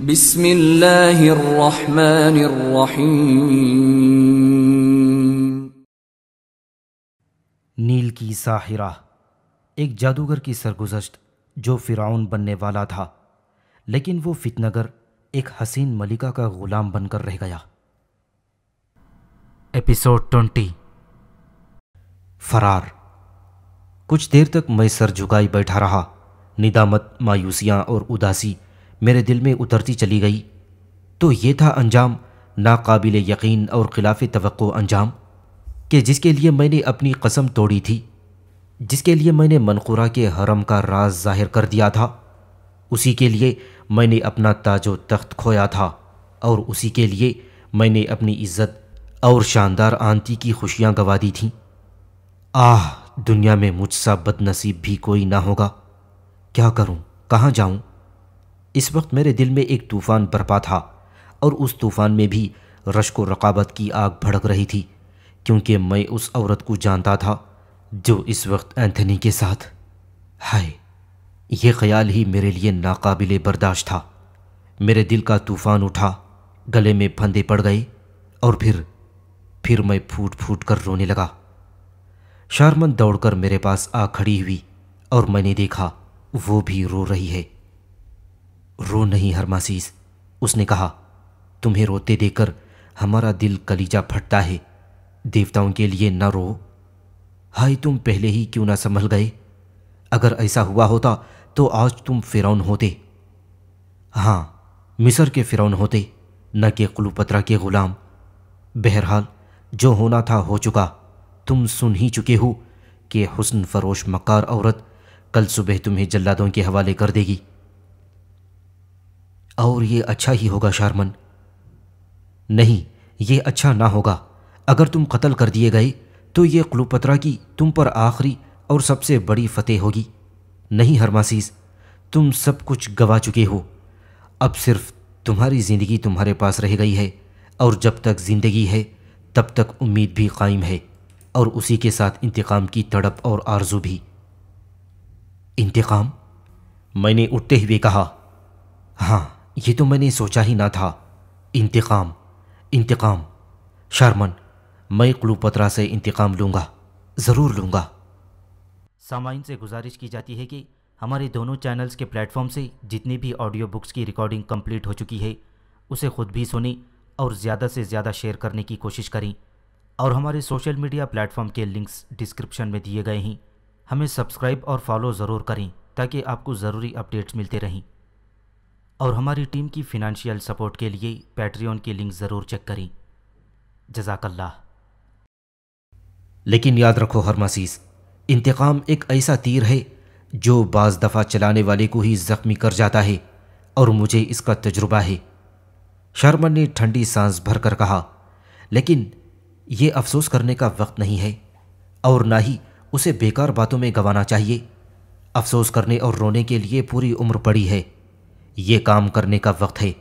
नील की साहिरा एक जादूगर की सरगुजश्त जो फिराउन बनने वाला था लेकिन वो फितनगर एक हसीन मलिका का ग़ुलाम बनकर रह गया एपिसोड ट्वेंटी फरार कुछ देर तक मैं सर झुकाई बैठा रहा निदामत मायूसियां और उदासी मेरे दिल में उतरती चली गई तो ये था अंजाम नाकबिल यकीन और खिलाफ तो अंजाम कि जिसके लिए मैंने अपनी कसम तोड़ी थी जिसके लिए मैंने मनकुरा के हरम का राज जाहिर कर दिया था उसी के लिए मैंने अपना ताजो तख्त खोया था और उसी के लिए मैंने अपनी इज्जत और शानदार आंती की खुशियाँ गवा दी थीं आह दुनिया में मुझसा बदनसीब भी कोई ना होगा क्या करूँ कहाँ जाऊँ इस वक्त मेरे दिल में एक तूफ़ान बरपा था और उस तूफ़ान में भी रश्को रकाबत की आग भड़क रही थी क्योंकि मैं उस औरत को जानता था जो इस वक्त एंथनी के साथ हाय यह ख्याल ही मेरे लिए नाकाबिल बर्दाश्त था मेरे दिल का तूफ़ान उठा गले में फंदे पड़ गए और फिर फिर मैं फूट फूट कर रोने लगा शारमन दौड़कर मेरे पास आ खड़ी हुई और मैंने देखा वो भी रो रही है रो नहीं हरमासीस उसने कहा तुम्हें रोते देखकर हमारा दिल कलीजा फटता है देवताओं के लिए न रो हाय तुम पहले ही क्यों ना संभल गए अगर ऐसा हुआ होता तो आज तुम फ़िरौन होते हाँ मिस्र के फ़िरौन होते न कि कुलूपत्रा के ग़ुलाम बहरहाल जो होना था हो चुका तुम सुन ही चुके हो कि हुस्न फरोश मकार औरत कल सुबह तुम्हें जल्लादों के हवाले कर देगी और ये अच्छा ही होगा शारमन नहीं ये अच्छा ना होगा अगर तुम कत्ल कर दिए गए तो ये क्लूपत्रा की तुम पर आखिरी और सबसे बड़ी फतेह होगी नहीं हरमासीस तुम सब कुछ गवा चुके हो अब सिर्फ तुम्हारी ज़िंदगी तुम्हारे पास रह गई है और जब तक ज़िंदगी है तब तक उम्मीद भी कायम है और उसी के साथ इंतकाम की तड़प और आरजू भी इंतकाम मैंने उठते हुए कहा हाँ ये तो मैंने सोचा ही ना था इंतकाम इंतकाम शारमन मैं क्लूपत्रा से इंतकाम लूँगा ज़रूर लूँगा सामाइन से गुजारिश की जाती है कि हमारे दोनों चैनल्स के प्लेटफॉर्म से जितनी भी ऑडियो बुक्स की रिकॉर्डिंग कंप्लीट हो चुकी है उसे खुद भी सुनें और ज़्यादा से ज़्यादा शेयर करने की कोशिश करें और हमारे सोशल मीडिया प्लेटफॉर्म के लिंक्स डिस्क्रिप्शन में दिए गए हैं हमें सब्सक्राइब और फॉलो ज़रूर करें ताकि आपको ज़रूरी अपडेट्स मिलते रहें और हमारी टीम की फिनंशियल सपोर्ट के लिए पैट्रियन की लिंक ज़रूर चेक करें जजाकल्ला लेकिन याद रखो हर मसीस इंतकाम एक ऐसा तीर है जो बाज़ दफ़ा चलाने वाले को ही ज़ख्मी कर जाता है और मुझे इसका तजुर्बा है शर्मन ने ठंडी सांस भर कर कहा लेकिन ये अफसोस करने का वक्त नहीं है और ना ही उसे बेकार बातों में गंवाना चाहिए अफसोस करने और रोने के लिए पूरी उम्र पड़ी है ये काम करने का वक्त है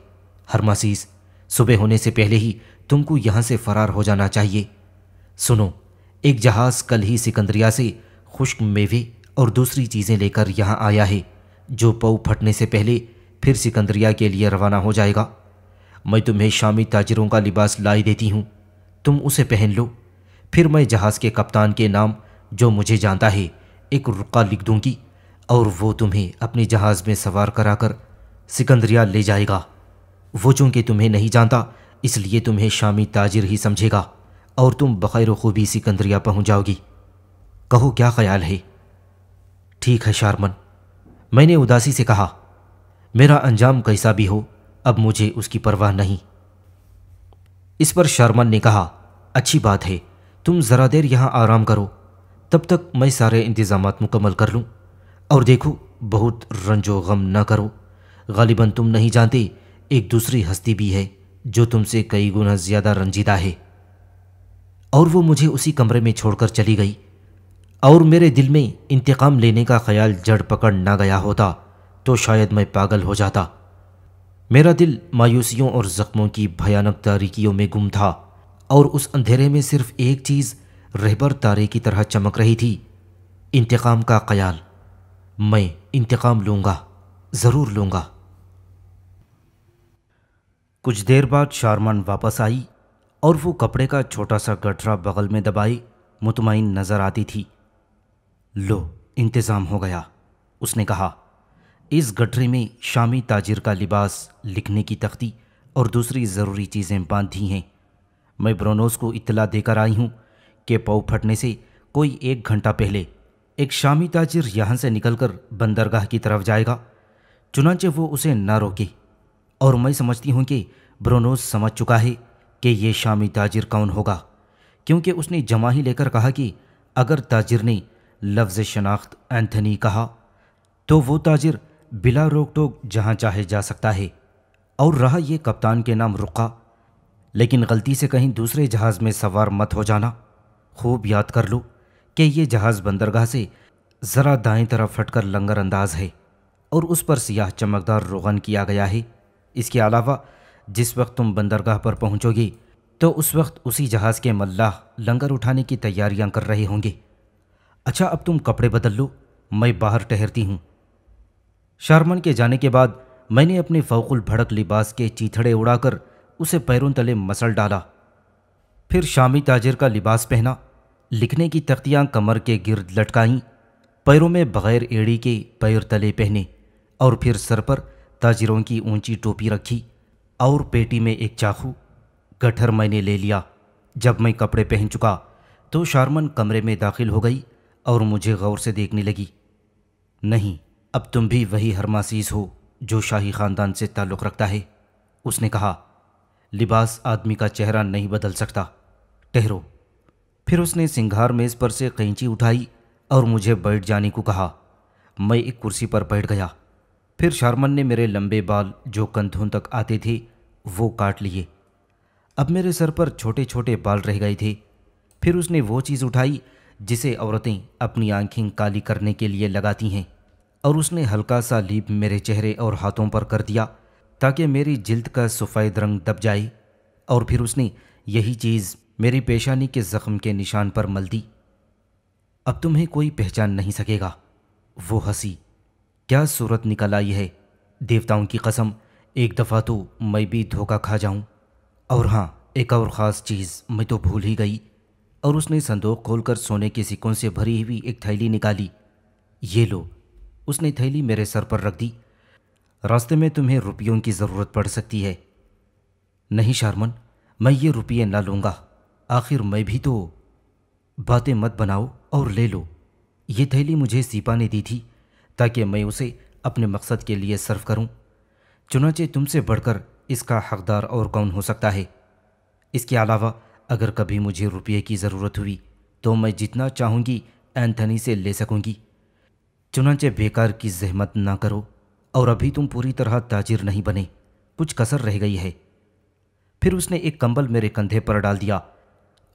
हरमासीज सुबह होने से पहले ही तुमको यहाँ से फरार हो जाना चाहिए सुनो एक जहाज़ कल ही सिकंदरिया से खुश्क मेवे और दूसरी चीज़ें लेकर यहाँ आया है जो पौ फटने से पहले फिर सिकंदरिया के लिए रवाना हो जाएगा मैं तुम्हें शामी ताजरों का लिबास लाई देती हूँ तुम उसे पहन लो फिर मैं जहाज़ के कप्तान के नाम जो मुझे जानता है एक रुका लिख दूंगी और वो तुम्हें अपने जहाज़ में सवार कराकर सिकंदरिया ले जाएगा वो चूंकि तुम्हें नहीं जानता इसलिए तुम्हें शामी ताजिर ही समझेगा और तुम बखैर खूबी सिकंदरिया पहुँच जाओगी कहो क्या ख्याल है ठीक है शारमन मैंने उदासी से कहा मेरा अंजाम कैसा भी हो अब मुझे उसकी परवाह नहीं इस पर शारमन ने कहा अच्छी बात है तुम ज़रा देर यहाँ आराम करो तब तक मैं सारे इंतज़ाम मुकम्मल कर लूँ और देखो बहुत रंजो गम ना करो गालिबन तुम नहीं जानते एक दूसरी हस्ती भी है जो तुमसे कई गुना ज़्यादा रंजीदा है और वो मुझे उसी कमरे में छोड़कर चली गई और मेरे दिल में इंतकाम लेने का ख्याल जड़ पकड़ ना गया होता तो शायद मैं पागल हो जाता मेरा दिल मायूसियों और ज़ख्मों की भयानक तारीकियों में गुम था और उस अंधेरे में सिर्फ एक चीज़ रहबर तारे की तरह चमक रही थी इंतकाम का ख्याल मैं इंतकाम लूँगा ज़रूर लूँगा कुछ देर बाद शारमन वापस आई और वो कपड़े का छोटा सा गठरा बगल में दबाई मुतमिन नज़र आती थी लो इंतज़ाम हो गया उसने कहा इस गठरे में शामी ताजिर का लिबास लिखने की तख्ती और दूसरी ज़रूरी चीज़ें बांध दी हैं मैं ब्रोनोस को इतला देकर आई हूँ कि पाव फटने से कोई एक घंटा पहले एक शामी ताजिर यहाँ से निकलकर बंदरगाह की तरफ जाएगा चुनाचे वो उसे न रोके और मैं समझती हूँ कि ब्रोनोज समझ चुका है कि ये शामी ताजिर कौन होगा क्योंकि उसने जमा ही लेकर कहा कि अगर ताजिर ने लफ्ज़ शनाख्त एंथनी कहा तो वो ताजिर बिला रोक टोक जहाँ चाहे जा सकता है और रहा ये कप्तान के नाम रुका लेकिन गलती से कहीं दूसरे जहाज़ में सवार मत हो जाना खूब याद कर लो कि ये जहाज़ बंदरगाह से ज़रा दाएं तरफ फटकर लंगर अंदाज है और उस पर सियाह चमकदार रोगन किया गया है इसके अलावा जिस वक्त तुम बंदरगाह पर पहुंचोगी तो उस वक्त उसी जहाज़ के मल्लाह लंगर उठाने की तैयारियां कर रहे होंगे अच्छा अब तुम कपड़े बदल लो मैं बाहर ठहरती हूँ शारमन के जाने के बाद मैंने अपने फ़ौकुल भड़क लिबास के चीथड़े उड़ाकर उसे पैरों तले मसल डाला फिर शामी ताजिर का लिबास पहना लिखने की तख्तियाँ कमर के गिर्द लटकाईं पैरों में बग़ैर एड़ी के पैर तले पहने और फिर सर पर ताजिरों की ऊंची टोपी रखी और पेटी में एक चाकू गठर मैंने ले लिया जब मैं कपड़े पहन चुका तो शारमन कमरे में दाखिल हो गई और मुझे गौर से देखने लगी नहीं अब तुम भी वही हरमासीज हो जो शाही ख़ानदान से ताल्लुक़ रखता है उसने कहा लिबास आदमी का चेहरा नहीं बदल सकता ठहरो फिर उसने सिंघार मेज़ पर से कैंची उठाई और मुझे बैठ जाने को कहा मैं एक कुर्सी पर बैठ गया फिर शर्मन ने मेरे लंबे बाल जो कंधों तक आते थे वो काट लिए अब मेरे सर पर छोटे छोटे बाल रह गए थे फिर उसने वो चीज़ उठाई जिसे औरतें अपनी आंखें काली करने के लिए लगाती हैं और उसने हल्का सा लीप मेरे चेहरे और हाथों पर कर दिया ताकि मेरी जिल्द का सफ़ेद रंग दब जाए और फिर उसने यही चीज़ मेरी पेशानी के ज़ख्म के निशान पर मल दी अब तुम्हें कोई पहचान नहीं सकेगा वो हंसी क्या सूरत निकल आई है देवताओं की कसम एक दफ़ा तो मैं भी धोखा खा जाऊं और हाँ एक और ख़ास चीज़ मैं तो भूल ही गई और उसने संदूक खोलकर सोने के सिक्कों से भरी हुई एक थैली निकाली ये लो उसने थैली मेरे सर पर रख दी रास्ते में तुम्हें रुपयों की ज़रूरत पड़ सकती है नहीं शारमन मैं ये रुपये ना लूँगा आखिर मैं भी तो बातें मत बनाओ और ले लो ये थैली मुझे सीपा ने दी थी ताकि मैं उसे अपने मकसद के लिए सर्व करूं। चुनाचे तुमसे बढ़कर इसका हकदार और कौन हो सकता है इसके अलावा अगर कभी मुझे रुपये की ज़रूरत हुई तो मैं जितना चाहूँगी एंथनी से ले सकूँगी चुनाचे बेकार की जहमत ना करो और अभी तुम पूरी तरह ताजिर नहीं बने कुछ कसर रह गई है फिर उसने एक कंबल मेरे कंधे पर डाल दिया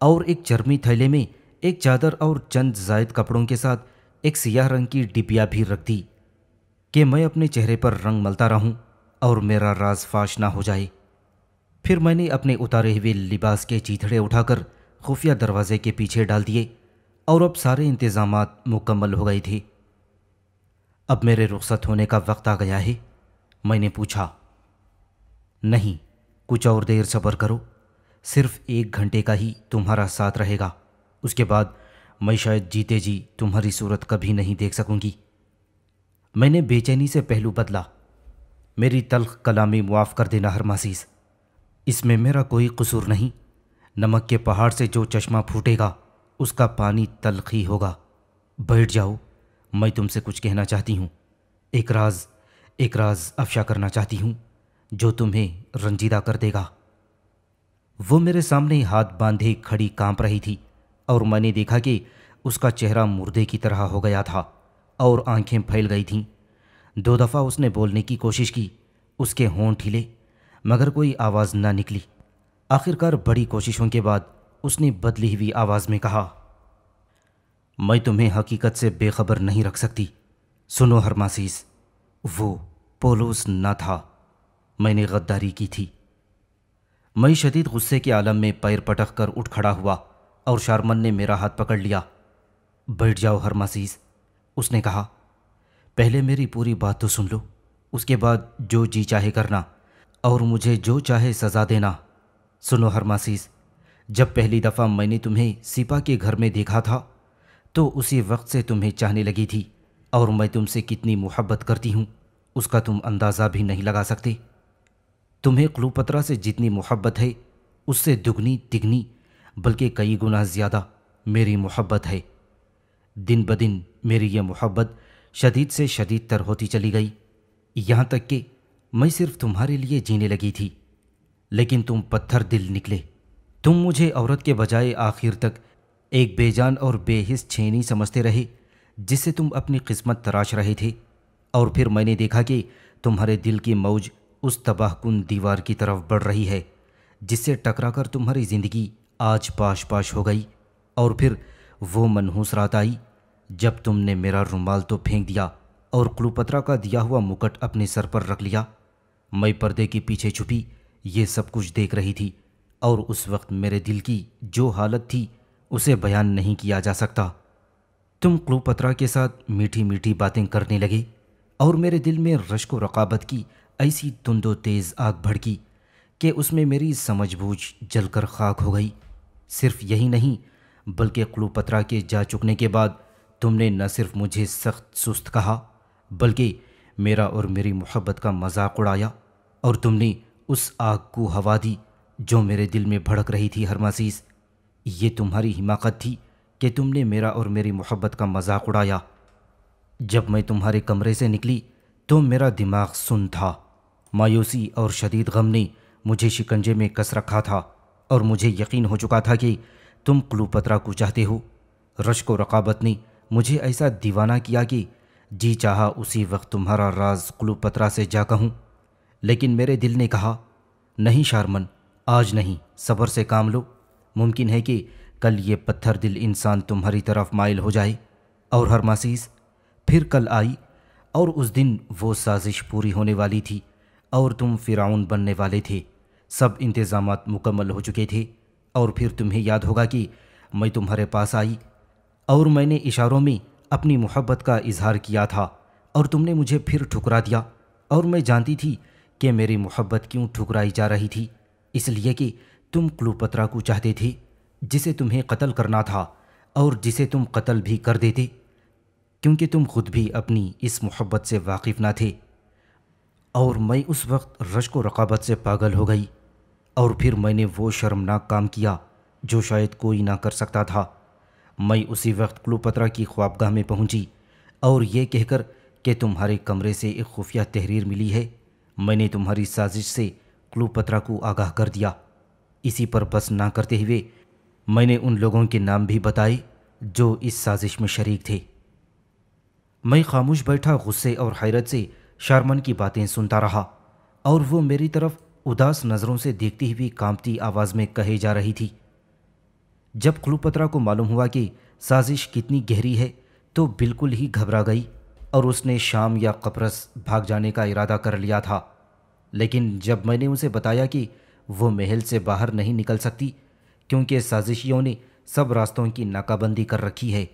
और एक चर्मी थैले में एक चादर और चंद जायद कपड़ों के साथ एक सियाह रंग की डिबिया भी रख दी कि मैं अपने चेहरे पर रंग मलता रहूं और मेरा राज फाश ना हो जाए फिर मैंने अपने उतारे हुए लिबास के चीथड़े उठाकर खुफिया दरवाजे के पीछे डाल दिए और अब सारे इंतज़ाम मुकम्मल हो गए थे अब मेरे रुख्सत होने का वक्त आ गया है मैंने पूछा नहीं कुछ और देर सबर करो सिर्फ एक घंटे का ही तुम्हारा साथ रहेगा उसके बाद मैं शायद जीते जी तुम्हारी सूरत कभी नहीं देख सकूंगी मैंने बेचैनी से पहलू बदला मेरी तलख कलामी मुआफ़ कर देना हर मासीज इसमें मेरा कोई कसूर नहीं नमक के पहाड़ से जो चश्मा फूटेगा उसका पानी तलख ही होगा बैठ जाओ मैं तुमसे कुछ कहना चाहती हूँ एक राज एक राज अफशा करना चाहती हूँ जो तुम्हें रंजीदा कर देगा वो मेरे सामने हाथ बांधे खड़ी कांप रही थी और मैंने देखा कि उसका चेहरा मुर्दे की तरह हो गया था और आंखें फैल गई थीं दो दफ़ा उसने बोलने की कोशिश की उसके होंठ हिले मगर कोई आवाज़ ना निकली आखिरकार बड़ी कोशिशों के बाद उसने बदली हुई आवाज़ में कहा मैं तुम्हें हकीकत से बेखबर नहीं रख सकती सुनो हरमासीस वो पोलोस ना था मैंने गद्दारी की थी मैं शदीद गुस्से के आलम में पैर पटक कर उठ खड़ा हुआ और शारमन ने मेरा हाथ पकड़ लिया बैठ जाओ हरमासीज उसने कहा पहले मेरी पूरी बात तो सुन लो उसके बाद जो जी चाहे करना और मुझे जो चाहे सज़ा देना सुनो हरमासीस जब पहली दफ़ा मैंने तुम्हें सिपा के घर में देखा था तो उसी वक्त से तुम्हें चाहने लगी थी और मैं तुमसे कितनी मोहब्बत करती हूँ उसका तुम अंदाज़ा भी नहीं लगा सकते तुम्हें क्लूपत्रा से जितनी मोहब्बत है उससे दुगनी तिगनी बल्कि कई गुना ज़्यादा मेरी मोहब्बत है दिन ब दिन मेरी यह मोहब्बत शदीद से शदीद तर होती चली गई यहाँ तक कि मैं सिर्फ तुम्हारे लिए जीने लगी थी लेकिन तुम पत्थर दिल निकले तुम मुझे औरत के बजाय आखिर तक एक बेजान और बेहिस छेनी समझते रहे जिससे तुम अपनी किस्मत तराश रहे थे और फिर मैंने देखा कि तुम्हारे दिल की मौज उस तबाहकुन दीवार की तरफ बढ़ रही है जिससे टकराकर तुम्हारी ज़िंदगी आज पाश पाश हो गई और फिर वो मनहूस रात आई जब तुमने मेरा रुमाल तो फेंक दिया और क्लूपत्रा का दिया हुआ मुकट अपने सर पर रख लिया मैं पर्दे के पीछे छुपी ये सब कुछ देख रही थी और उस वक्त मेरे दिल की जो हालत थी उसे बयान नहीं किया जा सकता तुम क्लूपत्रा के साथ मीठी मीठी बातें करने लगे और मेरे दिल में रश्क रकाबत की ऐसी तुंदो तेज़ आग भड़की कि उसमें मेरी समझबूझ जलकर खाक हो गई सिर्फ यही नहीं बल्कि क्लूपत्रा के जा चुकने के बाद तुमने न सिर्फ मुझे सख्त सुस्त कहा बल्कि मेरा और मेरी मोहब्बत का मजाक उड़ाया और तुमने उस आग को हवा दी जो मेरे दिल में भड़क रही थी हरमासीस ये तुम्हारी हिमाकत थी कि तुमने मेरा और मेरी मोहब्बत का मजाक उड़ाया जब मैं तुम्हारे कमरे से निकली तो मेरा दिमाग सुन था मायूसी और शदीद गम ने मुझे शिकंजे में कस रखा था और मुझे यकीन हो चुका था कि तुम क्लूपत्रा को चाहते हो रश को रकाबत ने मुझे ऐसा दीवाना किया कि जी चाहा उसी वक्त तुम्हारा राज क्लूपत्रा से जा कहूँ लेकिन मेरे दिल ने कहा नहीं शारमन आज नहीं सब्र से काम लो मुमकिन है कि कल ये पत्थर दिल इंसान तुम्हारी तरफ माइल हो जाए और हर मासीस फिर कल आई और उस दिन वो साजिश पूरी होने वाली थी और तुम फिराउन बनने वाले थे सब इंतज़ाम मुकम्मल हो चुके थे और फिर तुम्हें याद होगा कि मैं तुम्हारे पास आई और मैंने इशारों में अपनी मोहब्बत का इजहार किया था और तुमने मुझे फिर ठुकरा दिया और मैं जानती थी कि मेरी मोहब्बत क्यों ठुकराई जा रही थी इसलिए कि तुम क्लूपत्रा को चाहते थे जिसे तुम्हें कत्ल करना था और जिसे तुम कत्ल भी कर देते क्योंकि तुम खुद भी अपनी इस मोहब्बत से वाकिफ़ ना थे और मैं उस वक्त रश को रकाबत से पागल हो गई और फिर मैंने वो शर्मनाक काम किया जो शायद कोई ना कर सकता था मैं उसी वक्त क्लोपत्रा की ख्वाबगाह में पहुंची और ये कहकर कि तुम्हारे कमरे से एक खुफिया तहरीर मिली है मैंने तुम्हारी साजिश से क्लोपत्रा को आगाह कर दिया इसी पर बस ना करते हुए मैंने उन लोगों के नाम भी बताए जो इस साजिश में शरीक थे मैं खामोश बैठा गुस्से और हैरत से शारमन की बातें सुनता रहा और वो मेरी तरफ उदास नज़रों से देखती हुई कांपती आवाज़ में कहे जा रही थी जब क्लूपत्रा को मालूम हुआ कि साजिश कितनी गहरी है तो बिल्कुल ही घबरा गई और उसने शाम या कपरस भाग जाने का इरादा कर लिया था लेकिन जब मैंने उसे बताया कि वो महल से बाहर नहीं निकल सकती क्योंकि साजिशियों ने सब रास्तों की नाकाबंदी कर रखी है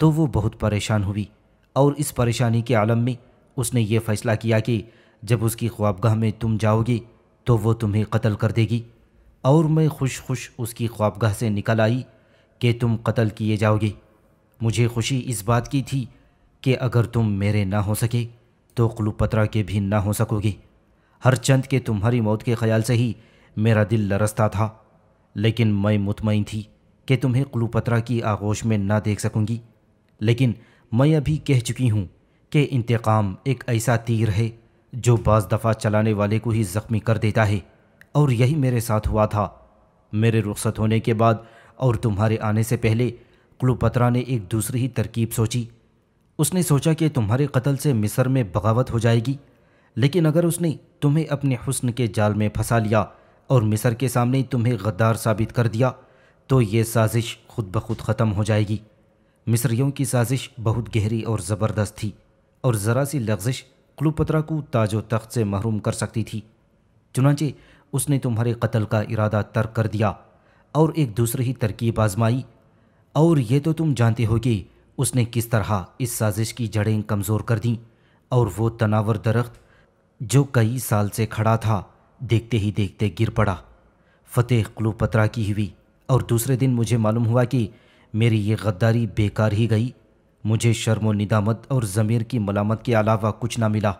तो वो बहुत परेशान हुई और इस परेशानी के आलम में उसने ये फैसला किया कि जब उसकी ख्वाबगाह में तुम जाओगी तो वो तुम्हें कत्ल कर देगी और मैं खुश खुश उसकी ख्वाबगाह से निकल आई कि तुम कत्ल किए जाओगे मुझे खुशी इस बात की थी कि अगर तुम मेरे ना हो सके तो क्लूपत्रा के भी ना हो सकोगे हर चंद के तुम्हारी मौत के ख्याल से ही मेरा दिल लरसता था लेकिन मैं मुतमिन थी कि तुम्हें क्लूपत्रा की आगोश में ना देख सकूंगी लेकिन मैं अभी कह चुकी हूँ कि इंतकाम एक ऐसा तीर है जो बाज़ दफ़ा चलाने वाले को ही ज़ख्मी कर देता है और यही मेरे साथ हुआ था मेरे रुख्सत होने के बाद और तुम्हारे आने से पहले क्लोपत्रा ने एक दूसरी ही तरकीब सोची उसने सोचा कि तुम्हारे कत्ल से मिस्र में बगावत हो जाएगी लेकिन अगर उसने तुम्हें अपने हुस्न के जाल में फंसा लिया और मिस्र के सामने तुम्हें गद्दार साबित कर दिया तो ये साजिश खुद ब खुद ख़त्म हो जाएगी मिस्रियों की साजिश बहुत गहरी और ज़बरदस्त थी और ज़रा सी लफ्जिश क्लूपत्रा को ताजो तख्त से महरूम कर सकती थी चुनाचे उसने तुम्हारे कत्ल का इरादा तर्क कर दिया और एक दूसरी ही तरकीब आजमाई और ये तो तुम जानते हो कि उसने किस तरह इस साजिश की जड़ें कमज़ोर कर दीं और वो तनावर दरख्त जो कई साल से खड़ा था देखते ही देखते गिर पड़ा फतेह क्लूपत्रा की हुई और दूसरे दिन मुझे मालूम हुआ कि मेरी ये गद्दारी बेकार ही गई मुझे शर्म निदामत और ज़मीर की मलामत के अलावा कुछ ना मिला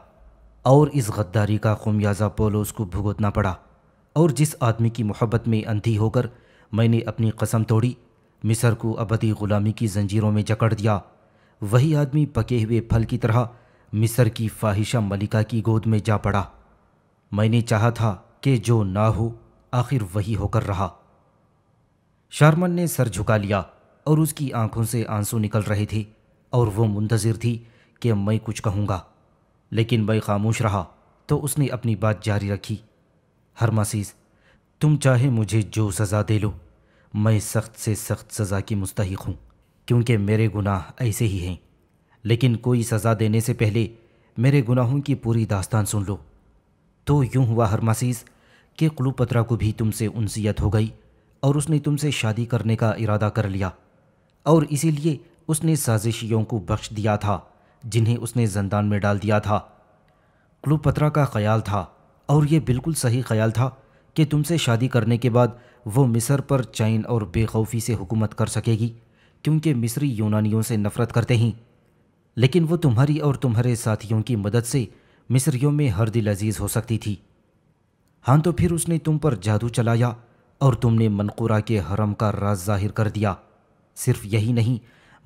और इस गद्दारी का खुमियाजा पोलोस को भुगतना पड़ा और जिस आदमी की मोहब्बत में अंधी होकर मैंने अपनी कसम तोड़ी मिसर को अबदी ग़ुलामी की जंजीरों में जकड़ दिया वही आदमी पके हुए फल की तरह मिसर की फाहिशा मलिका की गोद में जा पड़ा मैंने चाहा था कि जो ना हो आखिर वही होकर रहा शर्मन ने सर झुका लिया और उसकी आंखों से आंसू निकल रहे थे और वो मुंतज़र थी कि मैं कुछ कहूँगा लेकिन मैं खामोश रहा तो उसने अपनी बात जारी रखी हरमासीज़ तुम चाहे मुझे जो सज़ा दे लो मैं सख्त से सख्त सज़ा की मुस्तक हूँ क्योंकि मेरे गुनाह ऐसे ही हैं लेकिन कोई सज़ा देने से पहले मेरे गुनाहों की पूरी दास्तान सुन लो तो यूं हुआ हरमासीस कि क्लूपत्रा को भी तुमसे उनसीयत हो गई और उसने तुमसे शादी करने का इरादा कर लिया और इसीलिए उसने साजिशियों को बख्श दिया था जिन्हें उसने जंदान में डाल दिया था क्लूपत्रा का ख्याल था और यह बिल्कुल सही ख्याल था कि तुमसे शादी करने के बाद वो मिस्र पर चैन और बेखौफी से हुकूमत कर सकेगी क्योंकि मिस्री यूनानियों से नफ़रत करते हैं लेकिन वो तुम्हारी और तुम्हारे साथियों की मदद से मिस्रियों में हर दिल अजीज़ हो सकती थी हाँ तो फिर उसने तुम पर जादू चलाया और तुमने मनकुरा के हरम का राज जाहिर कर दिया सिर्फ यही नहीं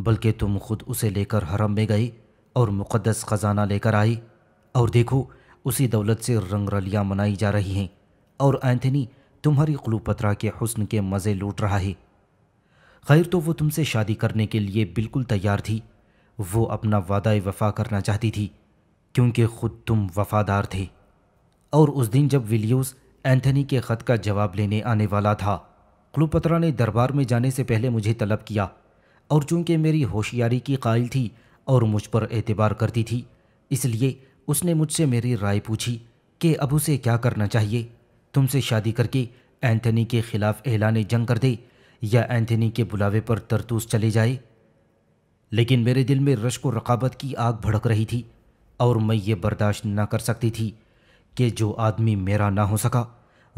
बल्कि तुम खुद उसे लेकर हरम में गई और मुक़दस ख़जाना लेकर आई और देखो उसी दौलत से रंग रलियाँ मनाई जा रही हैं और एंथनी तुम्हारी क्लूपत्रा के हुस्न के मज़े लूट रहा है खैर तो वो तुमसे शादी करने के लिए बिल्कुल तैयार थी वो अपना वादा वफा करना चाहती थी क्योंकि ख़ुद तुम वफादार थे और उस दिन जब विलियोस एंथनी के ख़त का जवाब लेने आने वाला था क्लूपत्रा ने दरबार में जाने से पहले मुझे तलब किया और चूंकि मेरी होशियारी की कायल थी और मुझ पर एतबार करती थी इसलिए उसने मुझसे मेरी राय पूछी कि अब उसे क्या करना चाहिए तुमसे शादी करके एंथनी के खिलाफ एलान जंग कर दे या एंथनी के बुलावे पर तरतूस चले जाए लेकिन मेरे दिल में रश को रकाबत की आग भड़क रही थी और मैं ये बर्दाश्त ना कर सकती थी कि जो आदमी मेरा ना हो सका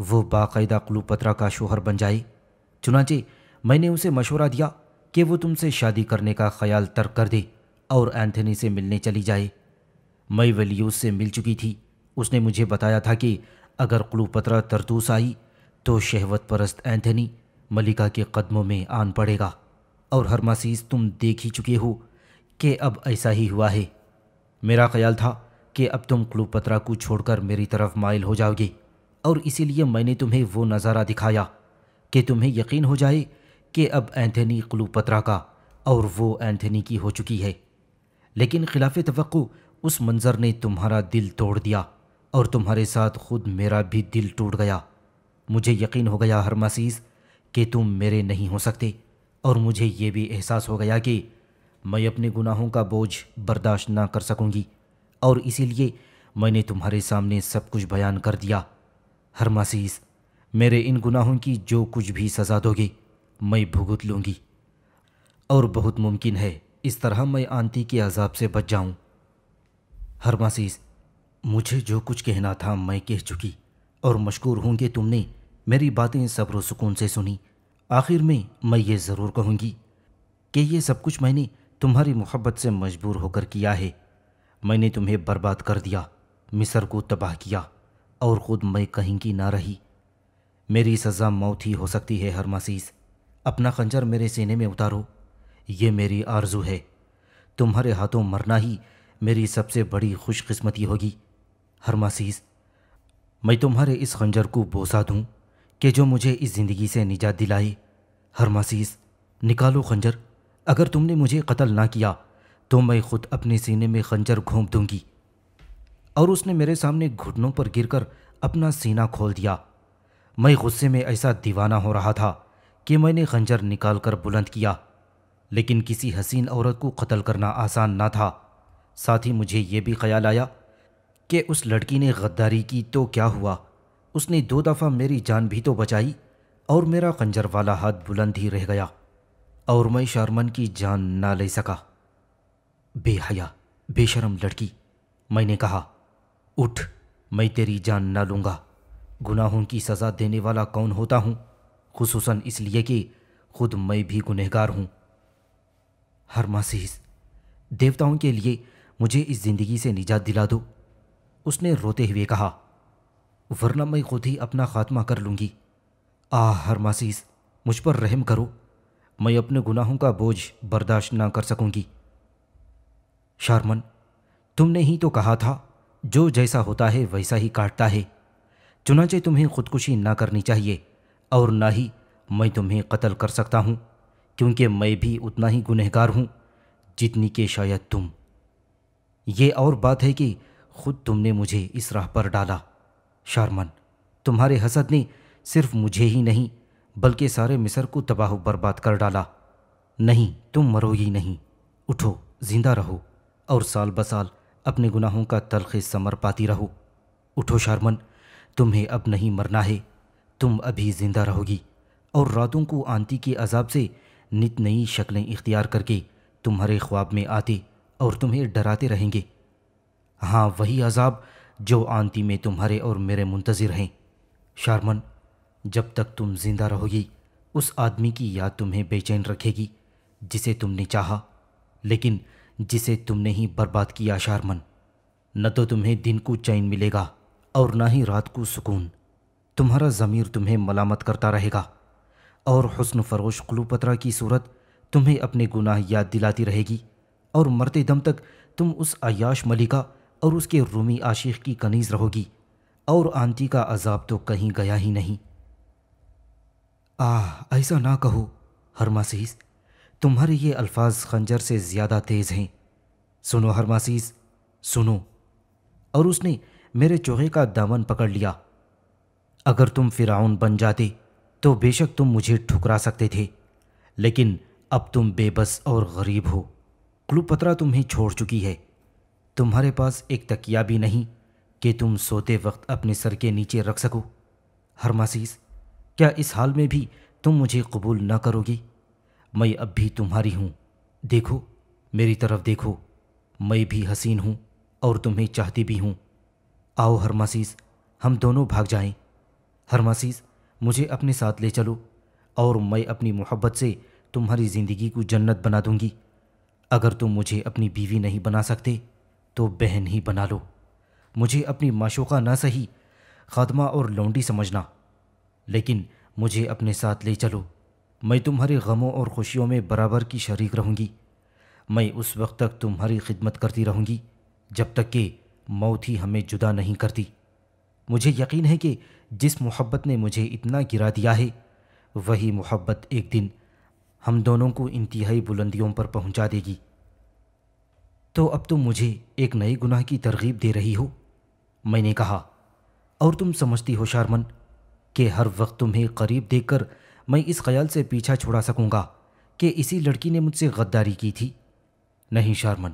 वो बाकायदा कुलूपत्रा का शोहर बन जाए चुनाचे मैंने उसे मशवरा दिया कि वो तुमसे शादी करने का ख्याल तर्क कर दे और एंथनी से मिलने चली जाए मई वेल्यूज से मिल चुकी थी उसने मुझे बताया था कि अगर क्लूपत्रा तरतूस आई तो शहवत परस्त एंथनी मलिका के कदमों में आन पड़ेगा और हर तुम देख ही चुके हो कि अब ऐसा ही हुआ है मेरा ख्याल था कि अब तुम क्लूपत्रा को छोड़कर मेरी तरफ माइल हो जाओगे और इसीलिए मैंने तुम्हें वो नज़ारा दिखाया कि तुम्हें यकीन हो जाए कि अब एंथनी क्लूपत्रा का और वो एंथनी की हो चुकी है लेकिन खिलाफ तो उस मंज़र ने तुम्हारा दिल तोड़ दिया और तुम्हारे साथ खुद मेरा भी दिल टूट गया मुझे यकीन हो गया हरमासीज़ कि तुम मेरे नहीं हो सकते और मुझे ये भी एहसास हो गया कि मैं अपने गुनाहों का बोझ बर्दाश्त ना कर सकूंगी और इसीलिए मैंने तुम्हारे सामने सब कुछ बयान कर दिया हरमासीस मेरे इन गुनाहों की जो कुछ भी सज़ा दोगे मैं भुगत लूँगी और बहुत मुमकिन है इस तरह मैं आंती के अजाब से बच जाऊं। हरमासीस मुझे जो कुछ कहना था मैं कह चुकी और मशकूर होंगे तुमने मेरी बातें सब्र सुकून से सुनी आखिर में मैं ये ज़रूर कहूँगी कि ये सब कुछ मैंने तुम्हारी मोहब्बत से मजबूर होकर किया है मैंने तुम्हें बर्बाद कर दिया मिसर को तबाह किया और ख़ुद मैं कहीं की ना रही मेरी सज़ा मौत ही हो सकती है हरमासीस अपना खंजर मेरे सीने में उतारो ये मेरी आरजू है तुम्हारे हाथों मरना ही मेरी सबसे बड़ी खुशकिस्मती होगी हरमासीस मैं तुम्हारे इस खंजर को बोसा दूँ कि जो मुझे इस ज़िंदगी से निजात दिलाए हरमासीज निकालो खंजर अगर तुमने मुझे कत्ल ना किया तो मैं खुद अपने सीने में खंजर घोंप दूंगी और उसने मेरे सामने घुटनों पर गिरकर अपना सीना खोल दिया मैं गुस्से में ऐसा दीवाना हो रहा था कि मैंने खंजर निकाल कर बुलंद किया लेकिन किसी हसीन औरत को कत्ल करना आसान ना था साथ ही मुझे ये भी ख्याल आया कि उस लड़की ने गद्दारी की तो क्या हुआ उसने दो दफ़ा मेरी जान भी तो बचाई और मेरा खंजर वाला हाथ बुलंद ही रह गया और मैं शारमन की जान ना ले सका बेहया बेशरम लड़की मैंने कहा उठ मैं तेरी जान ना लूँगा गुनाहों की सज़ा देने वाला कौन होता हूँ खसूस इसलिए कि खुद मैं भी गुनहगार हूं हर मसीह देवताओं के लिए मुझे इस ज़िंदगी से निजात दिला दो उसने रोते हुए कहा वरना मैं खुद ही अपना खात्मा कर लूंगी आ हर मासीस मुझ पर रहम करो मैं अपने गुनाहों का बोझ बर्दाश्त ना कर सकूंगी शारमन तुमने ही तो कहा था जो जैसा होता है वैसा ही काटता है चुनाचे तुम्हें खुदकुशी ना करनी चाहिए और ना ही मैं तुम्हें कत्ल कर सकता हूँ क्योंकि मैं भी उतना ही गुनहगार हूँ जितनी के शायद तुम ये और बात है कि खुद तुमने मुझे इस राह पर डाला शारमन तुम्हारे हसद ने सिर्फ मुझे ही नहीं बल्कि सारे मिसर को तबाह बर्बाद कर डाला नहीं तुम मरोगी नहीं उठो जिंदा रहो और साल ब साल अपने गुनाहों का तलख समर पाती रहो उठो शारमन तुम्हें अब नहीं मरना है तुम अभी ज़िंदा रहोगी और रातों को आंती के अजाब से नित नई शक्लें इख्तियार करके तुम्हारे ख्वाब में आते और तुम्हें डराते रहेंगे हाँ वही अजाब जो आंती में तुम्हारे और मेरे मुंतज़र हैं शारमन जब तक तुम जिंदा रहोगी उस आदमी की याद तुम्हें बेचैन रखेगी जिसे तुमने चाहा लेकिन जिसे तुमने ही बर्बाद किया शारमन न तो तुम्हें दिन को चैन मिलेगा और ना ही रात को सुकून तुम्हारा ज़मीर तुम्हें मलामत करता रहेगा और हसन फरोश पत्रा की सूरत तुम्हें अपने गुनाह याद दिलाती रहेगी और मरते दम तक तुम उस अयाश मलिका और उसके रूमी आशिक की कनीज़ रहोगी और आंटी का अजाब तो कहीं गया ही नहीं आह ऐसा ना कहो हरमासीस तुम्हारे ये अल्फाज खंजर से ज़्यादा तेज़ हैं सुनो हरमासीस सुनो और उसने मेरे चोहे का दामन पकड़ लिया अगर तुम फिराउन बन जाते तो बेशक तुम मुझे ठुकरा सकते थे लेकिन अब तुम बेबस और गरीब हो क्लूपत्रा तुम्हें छोड़ चुकी है तुम्हारे पास एक तकिया भी नहीं कि तुम सोते वक्त अपने सर के नीचे रख सको हरमासीस क्या इस हाल में भी तुम मुझे कबूल न करोगी मैं अब भी तुम्हारी हूँ देखो मेरी तरफ देखो मैं भी हसीन हूँ और तुम्हें चाहती भी हूँ आओ हरमासीस हम दोनों भाग जाएं हरमासीस मुझे अपने साथ ले चलो और मैं अपनी मोहब्बत से तुम्हारी ज़िंदगी को जन्नत बना दूंगी अगर तुम मुझे अपनी बीवी नहीं बना सकते तो बहन ही बना लो मुझे अपनी माशोका ना सही खादमा और लौंडी समझना लेकिन मुझे अपने साथ ले चलो मैं तुम्हारे गमों और खुशियों में बराबर की शरीक रहूँगी मैं उस वक्त तक तुम्हारी खिदमत करती रहूँगी जब तक कि मौत ही हमें जुदा नहीं करती मुझे यकीन है कि जिस मोहब्बत ने मुझे इतना गिरा दिया है वही मोहब्बत एक दिन हम दोनों को इंतहाई बुलंदियों पर पहुंचा देगी तो अब तुम मुझे एक नए गुनाह की तरगीब दे रही हो मैंने कहा और तुम समझती हो शारमन कि हर वक्त तुम्हें करीब देखकर मैं इस ख्याल से पीछा छुड़ा सकूंगा कि इसी लड़की ने मुझसे गद्दारी की थी नहीं शारमन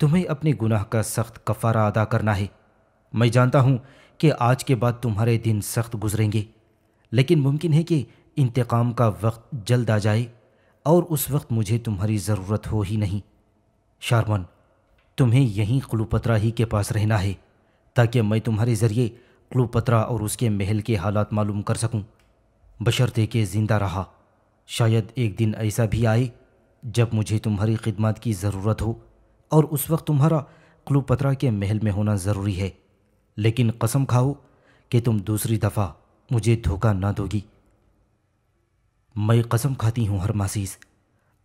तुम्हें अपने गुनाह का सख्त कफारा अदा करना है मैं जानता हूँ कि आज के बाद तुम्हारे दिन सख्त गुजरेंगे लेकिन मुमकिन है कि इंतकाम का वक्त जल्द आ जाए और उस वक्त मुझे तुम्हारी ज़रूरत हो ही नहीं शारमन तुम्हें यहीं क्लूपत्रा ही के पास रहना है ताकि मैं तुम्हारे ज़रिए क्लूपत्रा और उसके महल के हालात मालूम कर सकूं। बशर्ते के ज़िंदा रहा शायद एक दिन ऐसा भी आए जब मुझे तुम्हारी खिदमत की ज़रूरत हो और उस वक्त तुम्हारा क्लूपत्रा के महल में होना ज़रूरी है लेकिन कसम खाओ कि तुम दूसरी दफ़ा मुझे धोखा ना दोगी मैं कसम खाती हूं हर मासीस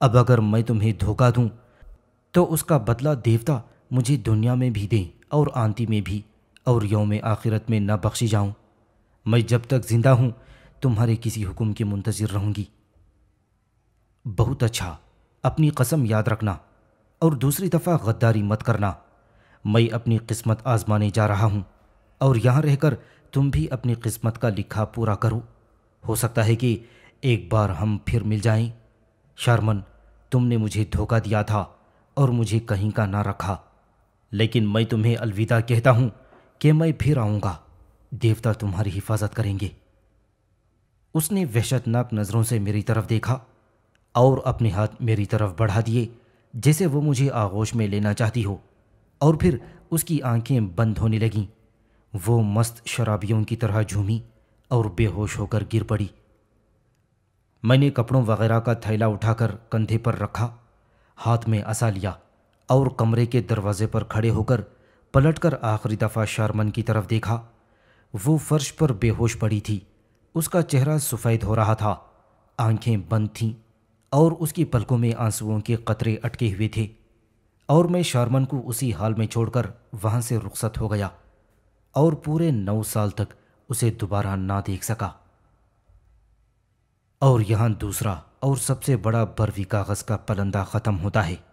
अब अगर मैं तुम्हें धोखा दूं तो उसका बदला देवता मुझे दुनिया में भी दें और आंती में भी और योम आखिरत में न बख्शी जाऊं मैं जब तक ज़िंदा हूं तुम्हारे किसी हुक्म के मुंतज़र रहूंगी बहुत अच्छा अपनी कसम याद रखना और दूसरी दफ़ा गद्दारी मत करना मैं अपनी किस्मत आजमाने जा रहा हूं और यहाँ रहकर तुम भी अपनी किस्मत का लिखा पूरा करो हो सकता है कि एक बार हम फिर मिल जाएं। शर्मन तुमने मुझे धोखा दिया था और मुझे कहीं का ना रखा लेकिन मैं तुम्हें अलविदा कहता हूँ कि मैं फिर आऊँगा देवता तुम्हारी हिफाजत करेंगे उसने वहशतनाक नज़रों से मेरी तरफ देखा और अपने हाथ मेरी तरफ बढ़ा दिए जैसे वो मुझे आगोश में लेना चाहती हो और फिर उसकी आंखें बंद होने लगीं वो मस्त शराबियों की तरह झूमी और बेहोश होकर गिर पड़ी मैंने कपड़ों वगैरह का थैला उठाकर कंधे पर रखा हाथ में असा लिया और कमरे के दरवाजे पर खड़े होकर पलटकर आखिरी दफ़ा शारमन की तरफ देखा वो फर्श पर बेहोश पड़ी थी उसका चेहरा सफ़ेद हो रहा था आंखें बंद थीं और उसकी पलकों में आंसुओं के कतरे अटके हुए थे और मैं शारमन को उसी हाल में छोड़कर वहाँ से रुखसत हो गया और पूरे नौ साल तक उसे दोबारा ना देख सका और यहां दूसरा और सबसे बड़ा बर्फी कागज़ का पलंदा ख़त्म होता है